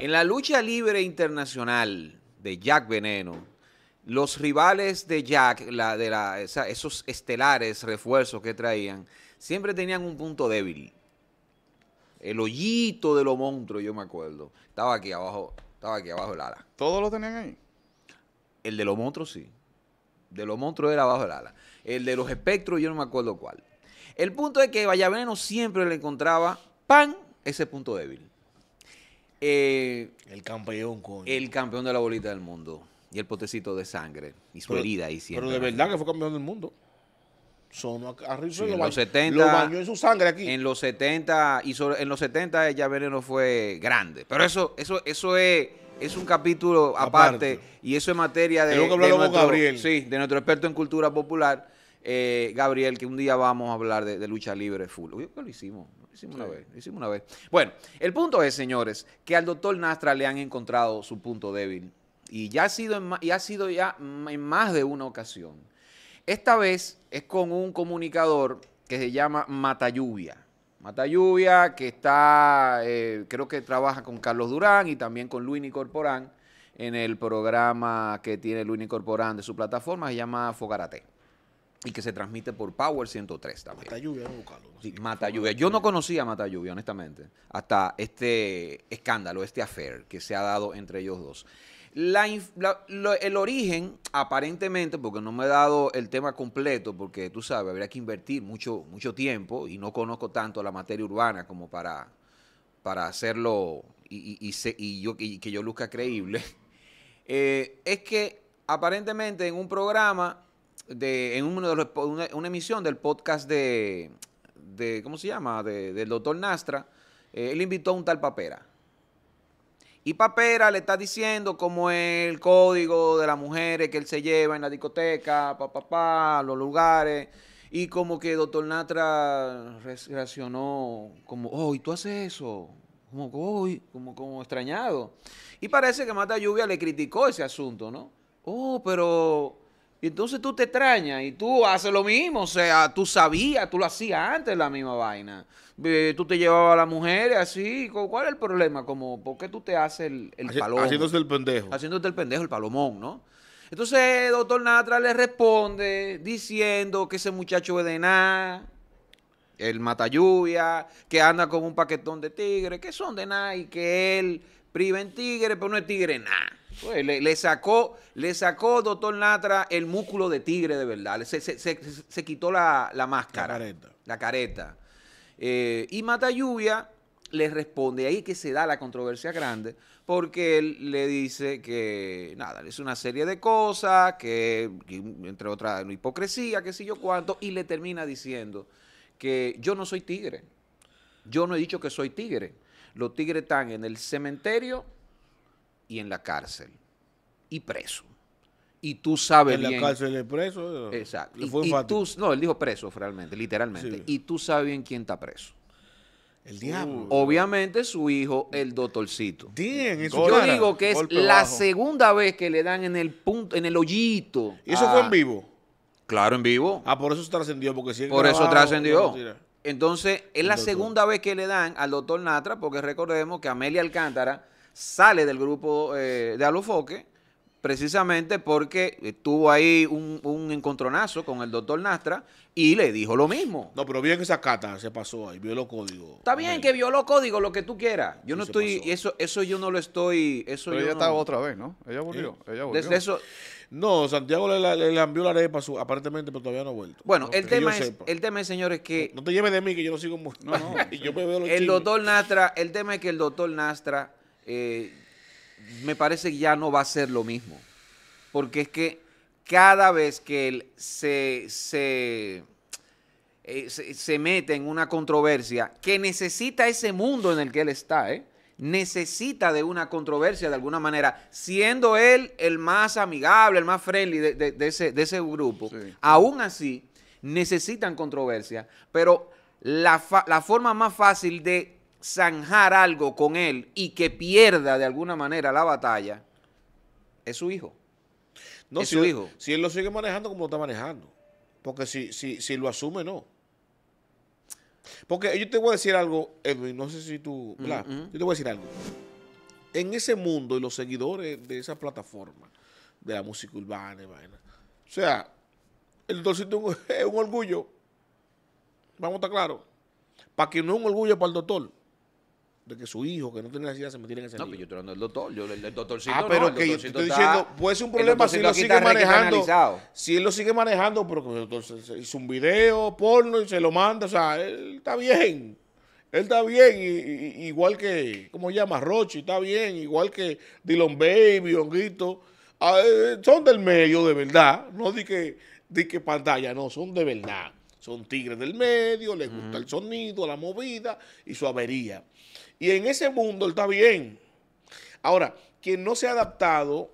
En la lucha libre internacional de Jack Veneno, los rivales de Jack, la, de esos estelares refuerzos que traían, siempre tenían un punto débil. El hoyito de los monstruos, yo me acuerdo. Estaba aquí abajo, estaba aquí abajo el ala. ¿Todos lo tenían ahí? El de los monstruos sí. De los monstruos era abajo el ala. El de los espectros, yo no me acuerdo cuál. El punto es que Veneno siempre le encontraba pan ese punto débil. Eh, el campeón, El campeón de la bolita del mundo. Y el potecito de sangre. Y su herida Pero de verdad que fue campeón del mundo. Sonó en su sangre aquí. En los 70, y en los 70 ya no fue grande. Pero eso, eso, eso es, es un capítulo aparte, y eso es materia de, de, de nuestro experto en cultura popular eh, Gabriel, que un día vamos a hablar de, lucha libre full. lo hicimos, hicimos una vez, hicimos una vez. Bueno, el punto es, señores, que al doctor Nastra le han encontrado su punto débil. Y ya ha sido en, y ha sido ya en más de una ocasión. Esta vez es con un comunicador que se llama Mata Lluvia, que está, eh, creo que trabaja con Carlos Durán y también con Luini Corporán en el programa que tiene Luini Corporán de su plataforma, se llama Fogarate y que se transmite por Power 103 también. Mata lluvia, no buscarlo. Sí, mata lluvia. Yo no conocía Mata lluvia, honestamente, hasta este escándalo, este affair que se ha dado entre ellos dos. el origen, aparentemente, porque no me he dado el tema completo, porque tú sabes, habría que invertir mucho, mucho tiempo y no conozco tanto la materia urbana como para, para hacerlo y, yo, que yo luzca creíble, eh, es que aparentemente en un programa en una, emisión del podcast de, ¿cómo se llama? del doctor Nastra, eh, él invitó a un tal Papera. Y Papera le está diciendo cómo es el código de las mujeres que él se lleva en la discoteca, pa, pa, pa los lugares. Y como que doctor Nastra reaccionó como, oh, ¿y tú haces eso? Como, oh, como, como extrañado. Y parece que Mata Lluvia le criticó ese asunto, ¿no? Oh, pero y entonces tú te extrañas y tú haces lo mismo. O sea, tú sabías, tú lo hacías antes la misma vaina. Eh, tú te llevabas a la mujer y así. ¿Cuál es el problema? Como, ¿por qué tú te haces el, el palomón? Haciéndose el pendejo. Haciéndote el pendejo, el palomón, ¿no? Entonces, doctor Natra le responde diciendo que ese muchacho es de nada, el mata lluvia, que anda con un paquetón de tigre, que son de nada y que él priva en tigre, pero no es tigre nada le, sacó, le sacó, doctor Natra, el músculo de tigre de verdad. Se, se, quitó la, máscara. La careta. La careta. Eh, y Mata Lluvia le responde, ahí que se da la controversia grande, porque él le dice que, nada, es una serie de cosas, que, que entre otras, hipocresía, qué sé yo cuánto, y le termina diciendo que yo no soy tigre. Yo no he dicho que soy tigre. Los tigres están en el cementerio y en la cárcel y preso. Y tú sabes bien. En la cárcel de preso. Eh, Exacto. y, tú, no, él dijo preso realmente, literalmente. Y tú sabes bien quién está preso. El diablo. Uh, obviamente su hijo, el doctorcito. Bien, eso Yo digo que es la segunda vez que le dan en el punto, en el hoyito. ¿Y eso fue en vivo? Claro, en vivo. Ah, por eso se trascendió, porque si Por eso trascendió. Entonces, es la segunda vez que le dan al doctor Natra, porque recordemos que Amelia Alcántara sale del grupo eh, de Alufoque precisamente porque eh, tuvo ahí un, encontronazo con el doctor Nastra y le dijo lo mismo. No, pero bien que esa cata se pasó ahí, vio los códigos. Está bien que vio los código, lo que tú quieras. Yo no estoy, eso, eso yo no lo estoy. Eso pero ella estaba otra vez, ¿no? Ella ella No, Santiago le, envió la arepa aparentemente, pero todavía no ha vuelto. Bueno, el, tema es, el tema es, señores, que... No, te lleves de mí, que yo no sigo... No, no, yo me veo El doctor Nastra, el tema es que el doctor Nastra eh, me parece que ya no va a ser lo mismo. Porque es que cada vez que él se, eh, mete en una controversia que necesita ese mundo en el que él está, ¿eh? necesita de una controversia de alguna manera, siendo él el más amigable, el más friendly de, ese, grupo. Aún así, necesitan controversia, pero la forma más fácil de zanjar algo con él y que pierda de alguna manera la batalla, es su hijo. No, es su hijo. Si él lo sigue manejando como lo está manejando. Porque si, si, lo asume, no. Porque yo te voy a decir algo, Edwin, no sé si tú... Mm, mm. Yo te voy a decir algo. En ese mundo y los seguidores de esa plataforma, de la música urbana o sea, el doctor es un orgullo. Vamos a estar claros. Para que no es un orgullo para el doctor que su hijo, que no tiene necesidad, se metiera en ese No, pero yo estoy hablando del doctor. Yo, el, el doctorcito. Ah, pero que yo estoy diciendo, puede ser un problema si lo sigue manejando. Si él lo sigue manejando, pero que doctor hizo un video, porno y se lo manda. O sea, él está bien. Él está bien, igual que, ¿cómo llama? Rochi, está bien, igual que Dylan Baby, Honguito. Ah, eh, son del medio, de verdad. No di que, di que pantalla, no, son de verdad. Son tigres del medio, les gusta el sonido, la movida y su avería. Y en ese mundo él está bien. Ahora, quien no se ha adaptado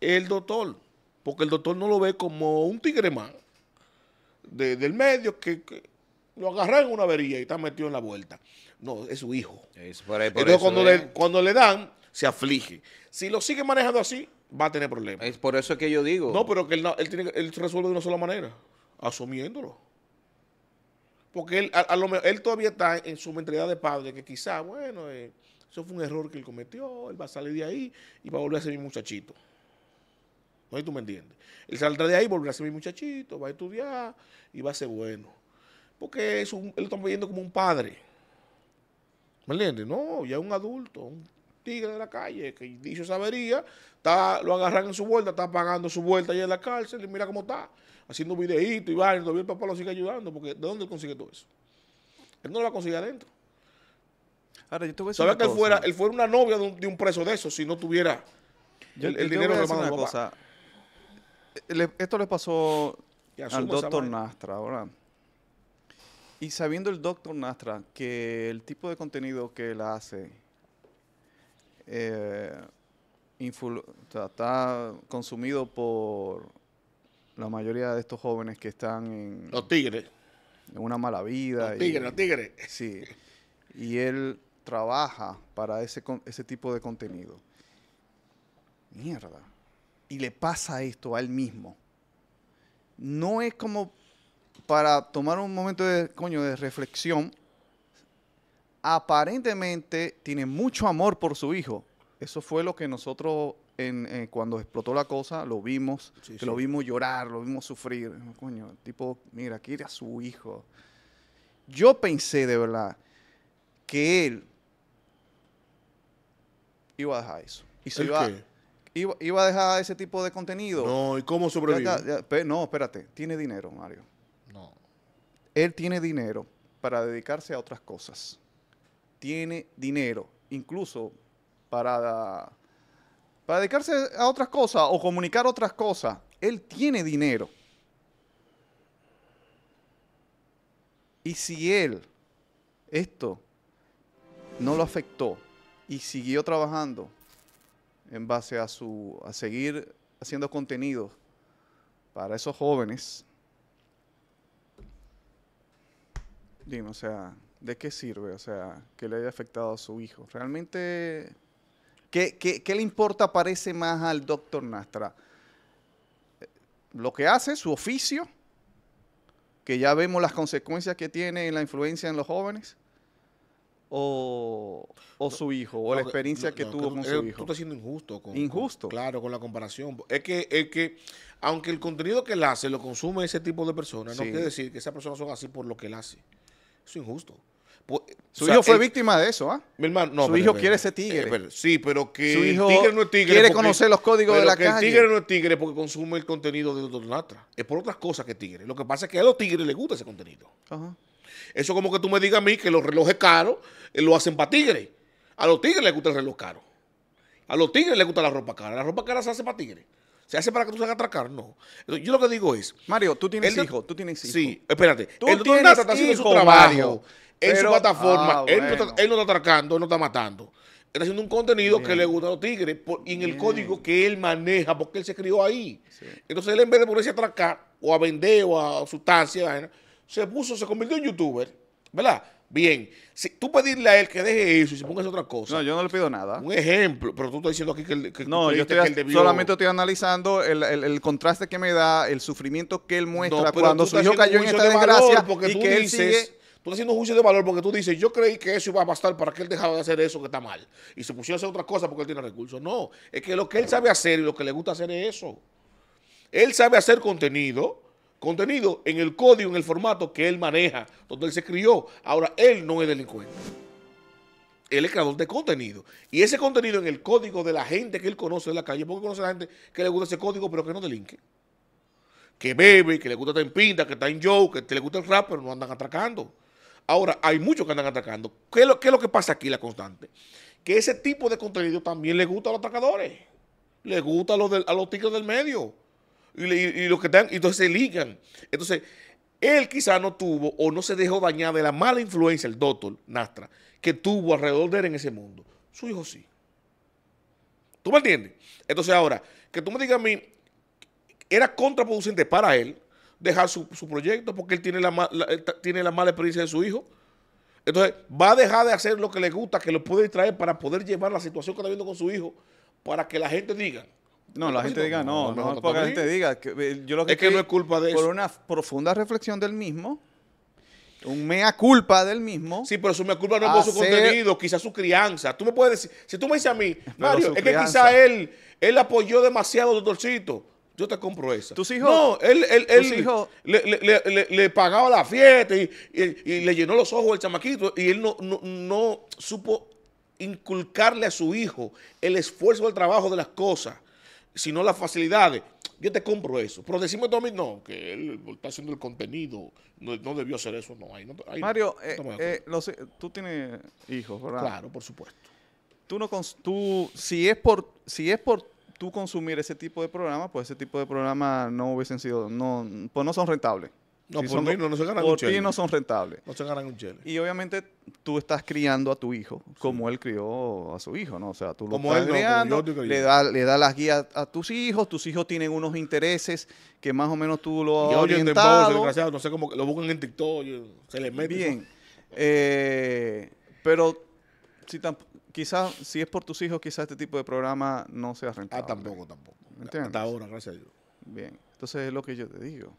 es el doctor, porque el doctor no lo ve como un tigre más del medio que, lo agarra en una avería y está metido en la vuelta. No, es su hijo. Entonces, cuando, le, dan, se aflige. Si lo sigue manejando así, va a tener problemas. Es por eso que yo digo. No, pero que él, él, tiene, él resuelve de una sola manera, asumiéndolo. Porque él, a, él todavía está en su mentalidad de padre, que quizá, bueno, eh, eso fue un error que él cometió, él va a salir de ahí y va a volver a ser mi muchachito. No sé tú me entiendes. Él saldrá de ahí, volverá a ser mi muchachito, va a estudiar y va a ser bueno. Porque es él lo está viendo como un padre. ¿Me entiendes? No, ya es un adulto, un tigre de la calle que dicho sabería, está, lo agarran en su vuelta, está pagando su vuelta allá en la cárcel y mira cómo está haciendo videíto y va, todavía el papá lo sigue ayudando, porque ¿de dónde consigue todo eso? Él no lo va a conseguir adentro. Ahora, yo te voy a que él fuera, él fuera una novia de un, preso de eso si no tuviera el, dinero de la cosa. Eh, esto le pasó al doctor Nastra, ahora. Y sabiendo el doctor Nastra que el tipo de contenido que él hace eh, está consumido por la mayoría de estos jóvenes que están en... Los tigres. En una mala vida. Los tigres, los tigres. Sí. Y él trabaja para ese, ese tipo de contenido. Mierda. Y le pasa esto a él mismo. No es como para tomar un momento de coño de reflexión. Aparentemente tiene mucho amor por su hijo. Eso fue lo que nosotros eh, cuando explotó la cosa, lo vimos, lo vimos llorar, lo vimos sufrir. coño, tipo, mira, quiere a su hijo. Yo pensé de verdad que él iba a dejar eso. Y se iba, iba, iba, a dejar ese tipo de contenido. No, ¿y cómo sobrevive? no, espérate, tiene dinero, Mario. No. Él tiene dinero para dedicarse a otras cosas. Tiene dinero, incluso para para dedicarse a otras cosas o comunicar otras cosas. Él tiene dinero. Y si él, esto, no lo afectó y siguió trabajando en base a, su, a seguir haciendo contenido para esos jóvenes, dime, o sea, ¿de qué sirve? O sea, que le haya afectado a su hijo. Realmente ¿Qué, le importa, parece más al doctor Nastra? Lo que hace, su oficio, que ya vemos las consecuencias que tiene la influencia en los jóvenes, o, su hijo, o la experiencia que tuvo con su hijo. Tú estás siendo injusto. Con, injusto. claro, con la comparación. Es que, es que, aunque el contenido que él hace lo consume ese tipo de personas, no quiere decir que esas personas son así por lo que él hace. Eso es injusto. Su hijo fue víctima de eso, ¿ah? Mi hermano, no. Su hijo quiere ser tigre. Eh, sí, pero que su hijo no es tigre. Quiere conocer los códigos de la calle. El tigre no es tigre porque consume el contenido de Donatra. Es por otras cosas que tigre. Lo que pasa es que a los tigres les gusta ese contenido. Ajá. Eso como que tú me digas a mí que los relojes caros eh, lo hacen para tigres. A los tigres les gusta el reloj caro. A los tigres les gusta la ropa cara. La ropa cara se hace para tigres. ¿Se hace para que tú salgas hagas atracar? No. Yo lo que digo es... Mario, tú tienes hijos. Tú tienes hijos. Sí, espérate. Tú el tienes hijos, está haciendo su trabajo en su plataforma. Ah, él, no está, atracando, él no está matando. Está haciendo un contenido que le gusta a los tigres y en el código que él maneja, porque él se crió ahí. Entonces él en vez de ponerse a atracar o a vender o a sustancias, se puso, se convirtió en youtuber, ¿verdad? Bien, si tú pedirle a él que deje eso y se ponga a otra cosa. No, yo no le pido nada. Un ejemplo, pero tú estás diciendo aquí que, no, yo solamente estoy analizando el, contraste que me da, el sufrimiento que él muestra cuando su hijo cayó en esta desgracia porque y que él sigue Tú estás haciendo un juicio de valor porque tú dices, yo creí que eso iba a bastar para que él dejara de hacer eso que está mal. Y se pusiera a hacer otra cosa porque él tiene recursos. No, es que lo que él sabe hacer y lo que le gusta hacer es eso. Él sabe hacer contenido, contenido en el código, en el formato que él maneja, donde él se crió. Ahora, él no es delincuente. Él es creador de contenido. Y ese contenido en el código de la gente que él conoce en la calle, porque conoce a la gente que le gusta ese código, pero que no delinque. Que bebe, que le gusta estar en pinta, que está en joke, que le gusta el rap, pero no andan atracando. Ahora, hay muchos que andan atacando. ¿Qué es lo, que pasa aquí, la constante? Que ese tipo de contenido también le gusta a los atacadores. Le gusta a los, del, del medio. Y, los que están, entonces se ligan. Entonces, él quizá no tuvo o no se dejó dañar de la mala influencia, del doctor Nastra, que tuvo alrededor de él en ese mundo. Su hijo sí. ¿Tú me entiendes? Entonces ahora, que tú me digas a mí, era contraproducente para él dejar su, su proyecto porque él tiene la, tiene la mala experiencia de su hijo. Entonces, va a dejar de hacer lo que le gusta, que lo puede traer para poder llevar la situación que está viendo con su hijo, para que la gente diga. No, la gente diga no, no, que la gente diga. Que, eh, yo lo que es que no es culpa de eso. Por una profunda reflexión del mismo, un mea culpa del mismo. Sí, pero su mea culpa no es por su contenido, quizás su crianza. Tú me puedes decir, si tú me dices a mí, Mario, es que quizás él, él apoyó demasiado a Doctorcito yo te compro esa. ¿Tus hijos? No, él, él, él Le, le, le, pagaba la fiesta y, le llenó los ojos al chamaquito y él no, no, supo inculcarle a su hijo el esfuerzo del trabajo de las cosas, sino las facilidades. Yo te compro eso. Pero decimos, Tommy, no, que él está haciendo el contenido, no, debió hacer eso, no. Ahí Mario, eh, eh, tú tienes hijos, ¿verdad? Claro, por supuesto. Tú no, tú, si es por, si es por tú consumir ese tipo de programas, pues ese tipo de programas no hubiesen sido, no, pues no son rentables. No, por, mí, no, no, se ganan por ti no son rentables. No se ganan un chile. Y obviamente tú estás criando a tu hijo como él crió a su hijo, ¿no? O sea, tú lo estás criando, le, da, le da las guías a tus hijos, tus hijos tienen unos intereses que más o menos tú lo has y orientado. desgraciado, no sé cómo, lo buscan en TikTok, se les mete. Bien, eh, pero si tampoco quizás, si es por tus hijos, quizás este tipo de programa no sea ah, rentable. Ah, tampoco, tampoco. ¿Entiendes? Hasta ahora, gracias a Dios. Bien, entonces es lo que yo te digo.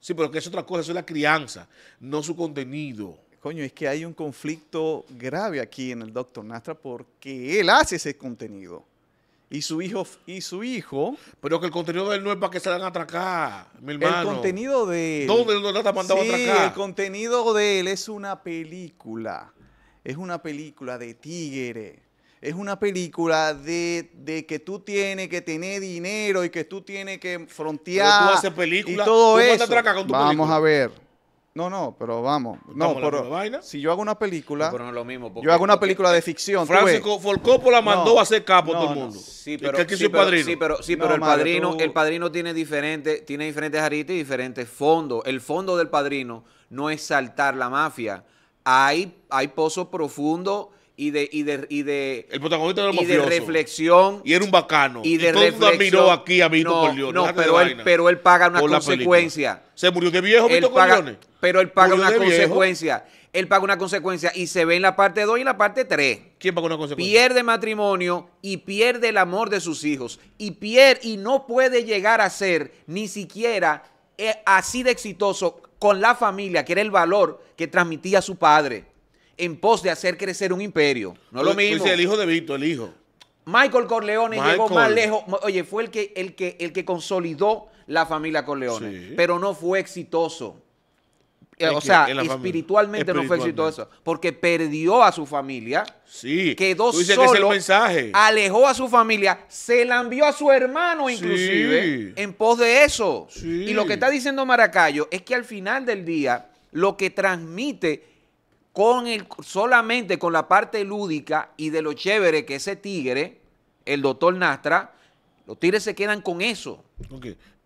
Sí, pero que es otra cosa, eso es la crianza, no su contenido. Coño, es que hay un conflicto grave aquí en el doctor Nastra porque él hace ese contenido. Y su hijo, y su hijo. Pero que el contenido de él no es para que se hagan atracar, mi hermano. El contenido de él. ¿Dónde lo está mandado sí, a atracar? El contenido de él es una película es una película de tigre. Es una película de, que tú tienes que tener dinero y que tú tienes que frontear. tú haces película, y todo eso. Con tu Vamos a ver. No, no, pero vamos. No, pero si yo hago una película, pero no es lo mismo, yo hago una película de eh, ficción. Francisco Folcopo la mandó a hacer capo a todo el mundo. Sí, pero, el sí, padrino. pero, el padrino, tiene diferente, tiene diferentes aristas y diferentes fondos. El fondo del padrino no es saltar la mafia hay, hay pozo profundo y de y de y de el protagonista y reflexión y era un bacano y de y todo miró aquí a Vito no, Corleone no pero él paga una consecuencia se murió de viejo Corleone pero él paga una consecuencia él paga una consecuencia y se ve en la parte 2 y en la parte 3 ¿quién paga una consecuencia? pierde matrimonio y pierde el amor de sus hijos y pierde y no puede llegar a ser ni siquiera eh, así de exitoso con la familia, que era el valor que transmitía su padre en pos de hacer crecer un imperio. No lo mismo. el hijo de Vito, el hijo. Michael Corleone llegó más lejos. Oye, fue el que, el que, el que consolidó la familia Corleone, pero no fue exitoso. Eh, o sea, espiritualmente no fue eso, Porque perdió a su familia. Sí. Quedó solo. Que el Alejó a su familia. Se la envió a su hermano, inclusive, en pos de eso. Y lo que está diciendo Maracayo es que al final del día, lo que transmite con solamente con la parte lúdica y de lo chévere que ese tigre, el doctor Nastra, los tigres se quedan con eso.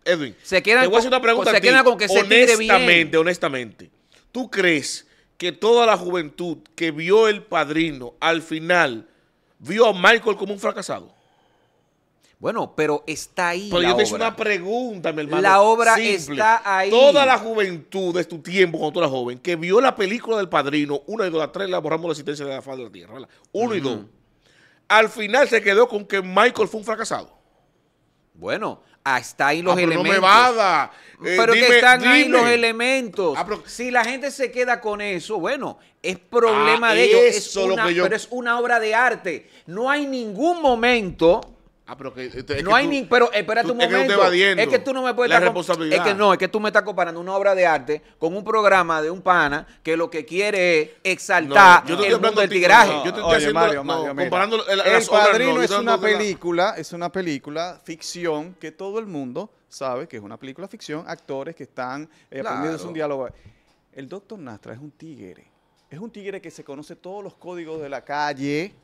Edwin, se quedan te voy una pregunta. Con, a honestamente, honestamente, ¿tú crees que toda la juventud que vio el padrino al final vio a Michael como un fracasado? Bueno, pero está ahí. Pero yo te hice una pregunta, mi hermano. La obra está ahí. Toda la juventud de tu tiempo, cuando tú eras joven, que vio la película del padrino, una y dos, la tres, la borramos la existencia de la faz de la tierra, Uno y dos. Al final se quedó con que Michael fue un fracasado. Bueno, Ah, está ahí los ah, pero elementos. Eh, pero que están ahí los elementos. Ah, si la gente se queda con eso, bueno, es problema de ellos. Ah, pero es una obra de arte. No hay ningún momento Ah, pero este, no hay ni. Pero espérate un momento. Es que, tú no me puedes la responsabilidad. Es que no, es que tú me estás comparando una obra de arte con un programa de un pana que lo que quiere es exaltar yo el mundo del tigraje. comparando el, Padrino es una película, es una película ficción que todo el mundo sabe que es una película ficción, actores que están eh, un diálogo. El Doctor Nastra es un tigre. Es un tigre que se conoce todos los códigos de la calle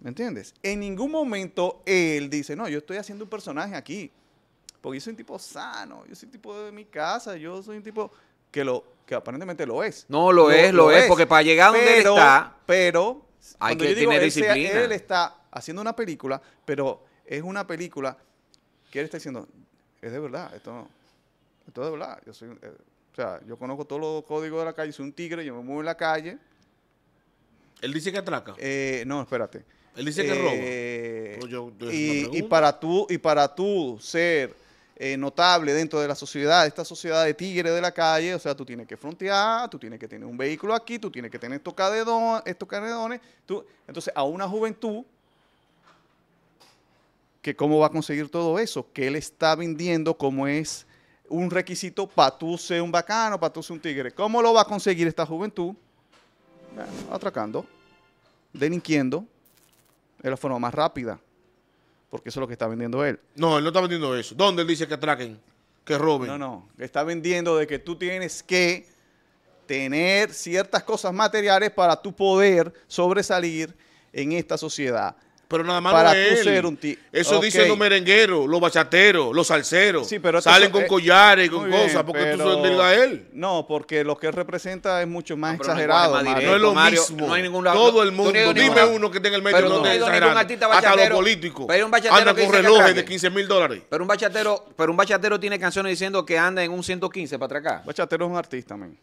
¿Me entiendes? En ningún momento él dice, no, yo estoy haciendo un personaje aquí. Porque yo soy un tipo sano, yo soy un tipo de mi casa, yo soy un tipo que lo que aparentemente lo es. No, lo, es, lo, es, porque para llegar a donde está. Pero hay que tener disciplina. él está haciendo una película, pero es una película que él está diciendo, es de verdad, esto no. Esto es de verdad. Yo soy, eh, o sea, yo conozco todos los códigos de la calle, soy un tigre, yo me muevo en la calle. Él dice que atraca. Eh, no, espérate. Él dice que roba. Eh, y, para tú, y para tú ser eh, notable dentro de la sociedad, esta sociedad de tigres de la calle, o sea, tú tienes que frontear, tú tienes que tener un vehículo aquí, tú tienes que tener estos carredones. entonces, a una juventud que cómo va a conseguir todo eso, que él está vendiendo como es un requisito para tú ser un bacano, para tú ser un tigre. ¿Cómo lo va a conseguir esta juventud? atracando, delinquiendo, es la forma más rápida. Porque eso es lo que está vendiendo él. No, él no está vendiendo eso. ¿Dónde él dice que atraquen? Que roben. No, no. Está vendiendo de que tú tienes que tener ciertas cosas materiales para tu poder sobresalir en esta sociedad. Pero nada más para él. Eso dicen los merengueros, los bachateros, los salseros. Sí, pero este Salen con eh, collares y con cosas, porque qué tú sos a él. No, porque lo que él representa es mucho más ah, exagerado. No, es lo mismo. No hay ningún Todo el mundo. Dime uno que tenga el medio pero no, Hasta los políticos. un bachatero con relojes de 15 mil dólares. Pero un, bachatero, pero un bachatero tiene canciones diciendo que anda en un 115 para atrás. Bachatero es un artista, man.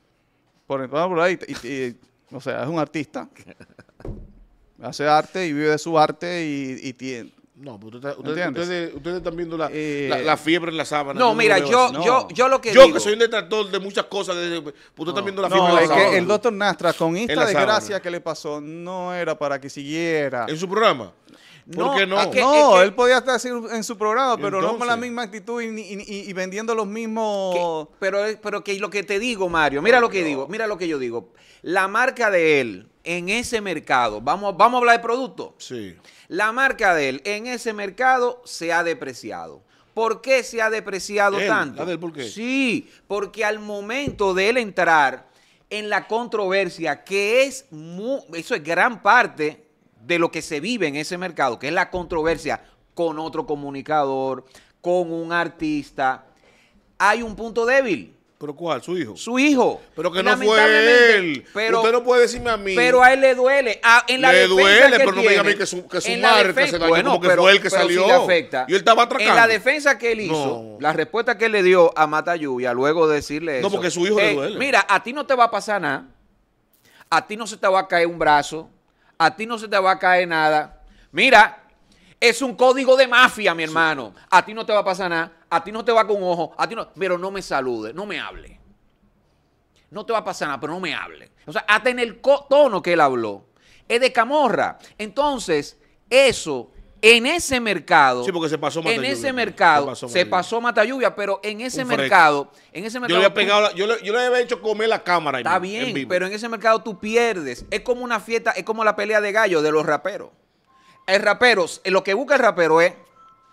Por, por ahí, y, o sea, es un artista. hace arte y vive de su arte y, tiene... No, pero ustedes, están viendo eh, la, fiebre en la sábana. No, mira, yo, lo que digo... Yo que soy un detractor de muchas cosas, ustedes están viendo la fiebre en la el doctor Nastra, con esta desgracia que le pasó, no era para que siguiera... ¿En su programa? no? él podía estar en su programa, pero no con la misma actitud y, vendiendo los mismos... pero pero que lo que te digo, Mario, mira lo que digo, mira lo que yo digo. La marca de él en ese mercado, vamos, vamos a hablar de producto. Sí. La marca de él en ese mercado se ha depreciado. ¿Por qué se ha depreciado tanto? La ¿por qué? Sí, porque al momento de él entrar en la controversia, que es eso es gran parte de lo que se vive en ese mercado, que es la controversia con otro comunicador, con un artista, hay un punto débil ¿Pero cuál? ¿Su hijo? Su hijo. Pero que no fue él. Pero, Usted no puede decirme a mí. Pero a él le duele. Ah, en la le duele, pero no me diga a mí que su, que su se dañó bueno, como pero, fue él que salió. afecta. Y él estaba atracando. En la defensa que él hizo, la respuesta que él le dio a Mata Lluvia, luego decirle eso. No, porque su hijo le eh, duele. Mira, a ti no te va a pasar nada. A ti no se te va a caer un brazo. A ti no se te va a caer nada. Mira, es un código de mafia, mi hermano. A ti no te va a pasar nada, a ti no te va con ojo, a ti no, pero no me saludes, no me hable. No te va a pasar nada, pero no me hable. O sea, hasta en el tono que él habló, es de camorra. Entonces, eso en ese mercado. Sí, porque se pasó En ese mercado se pasó, mata lluvia, pero en ese mercado, en ese Yo le, había pegado, yo, le, había hecho comer la cámara. Está bien, pero en ese mercado tú pierdes. Es como una fiesta, es como la pelea de gallo de los raperos el rapero, eh, lo que busca el rapero es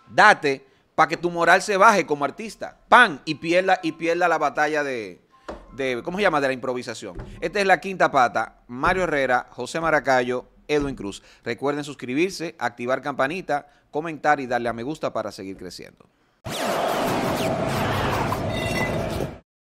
date para que tu moral se baje como artista. Pan y pierda, y pierda la batalla de, de, ¿cómo se llama? De la improvisación. Esta es la quinta pata. Mario Herrera, José Maracayo, Edwin Cruz. Recuerden suscribirse, activar campanita, comentar y darle a me gusta para seguir creciendo.